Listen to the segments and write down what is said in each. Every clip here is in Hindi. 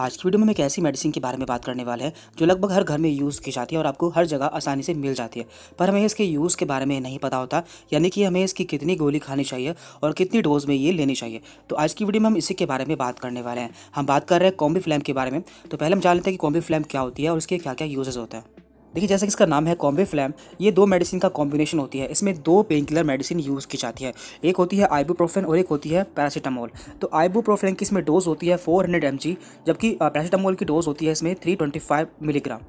आज की वीडियो में हम एक ऐसी मेडिसिन के बारे में बात करने वाले हैं जो लगभग हर घर में यूज़ की जाती है और आपको हर जगह आसानी से मिल जाती है पर हमें इसके यूज़ के बारे में नहीं पता होता यानी कि हमें इसकी कितनी गोली खानी चाहिए और कितनी डोज में ये लेनी चाहिए तो आज की वीडियो में हम इसी के बारे में बात करने वाले हैं हम बात कर रहे हैं कॉम्बी फ्लैम के बारे में तो पहले हम जान लेते हैं कि कॉम्बी फ्लैम क्या होती है और इसके क्या क्या यूजेज़ होते हैं देखिए जैसा कि इसका नाम है कॉम्बे फ्लैम ये दो मेडिसिन का कॉम्बिनेशन होती है इसमें दो पेन किलर मेडिसिन यूज़ की जाती है एक होती है आइबूप्रोफेन और एक होती है पैरासीटामोल तो आइबूप्रोफेन की इसमें डोज होती है 400 हंड्रेड जबकि पैरासीटामोल की डोज होती है इसमें 325 मिलीग्राम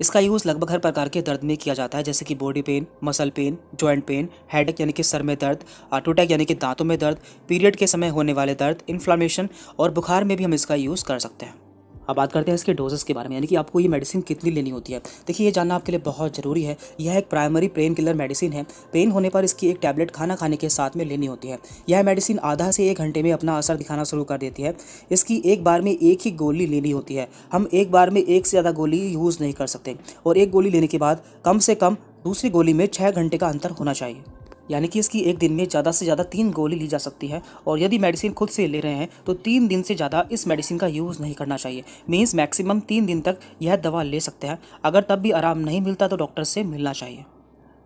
इसका यूज़ लगभग हर प्रकार के दर्द में किया जाता है जैसे कि body pain muscle pain joint pain headache यानी कि सर में दर्द आटोटैक यानी कि दांतों में दर्द पीरियड के समय होने वाले दर्द इन्फ्लामेशन और बुखार में भी हम इसका यूज़ कर सकते हैं अब हाँ, बात करते हैं इसके डोजेस के बारे में यानी कि आपको ये मेडिसिन कितनी लेनी होती है देखिए ये जानना आपके लिए बहुत ज़रूरी है यह एक प्राइमरी पेन किलर मेडिसिन है पेन होने पर इसकी एक टैबलेट खाना खाने के साथ में लेनी होती है यह मेडिसिन आधा से एक घंटे में अपना असर दिखाना शुरू कर देती है इसकी एक बार में एक ही गोली लेनी होती है हम एक बार में एक से ज़्यादा गोली यूज़ नहीं कर सकते और एक गोली लेने के बाद कम से कम दूसरी गोली में छः घंटे का अंतर होना चाहिए यानी कि इसकी एक दिन में ज़्यादा से ज़्यादा तीन गोली ली जा सकती है और यदि मेडिसिन खुद से ले रहे हैं तो तीन दिन से ज़्यादा इस मेडिसिन का यूज़ नहीं करना चाहिए मीन्स मैक्सिमम तीन दिन तक यह दवा ले सकते हैं अगर तब भी आराम नहीं मिलता तो डॉक्टर से मिलना चाहिए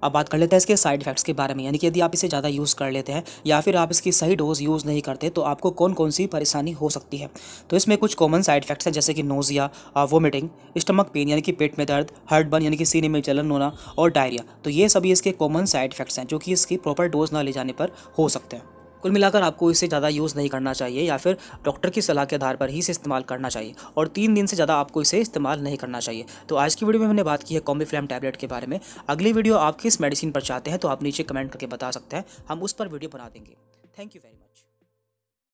अब बात कर लेते हैं इसके साइड इफेक्ट्स के बारे में यानी कि यदि आप इसे ज़्यादा यूज़ कर लेते हैं या फिर आप इसकी सही डोज यूज़ नहीं करते तो आपको कौन कौन सी परेशानी हो सकती है तो इसमें कुछ कॉमन साइड इफेक्ट्स हैं जैसे कि नोजिया वोमिटिंग स्टमक पेन यानी कि पेट में दर्द हार्ट बर्न यानी कि सीने में जलन होना और डायरिया तो ये सभी इसके कॉमन साइड इफेक्ट्स हैं जो कि इसकी प्रॉपर डोज ना ले जाने पर हो सकते हैं कुल मिलाकर आपको इसे ज़्यादा यूज़ नहीं करना चाहिए या फिर डॉक्टर की सलाह के आधार पर ही इसे इस्तेमाल करना चाहिए और तीन दिन से ज़्यादा आपको इसे इस्तेमाल नहीं करना चाहिए तो आज की वीडियो में हमने बात की है कॉम्बी फ्लैम टैबलेट के बारे में अगली वीडियो आप किस मेडिसिन पर चाहते हैं तो आप नीचे कमेंट करके बता सकते हैं हम उस पर वीडियो बना देंगे थैंक यू वेरी मच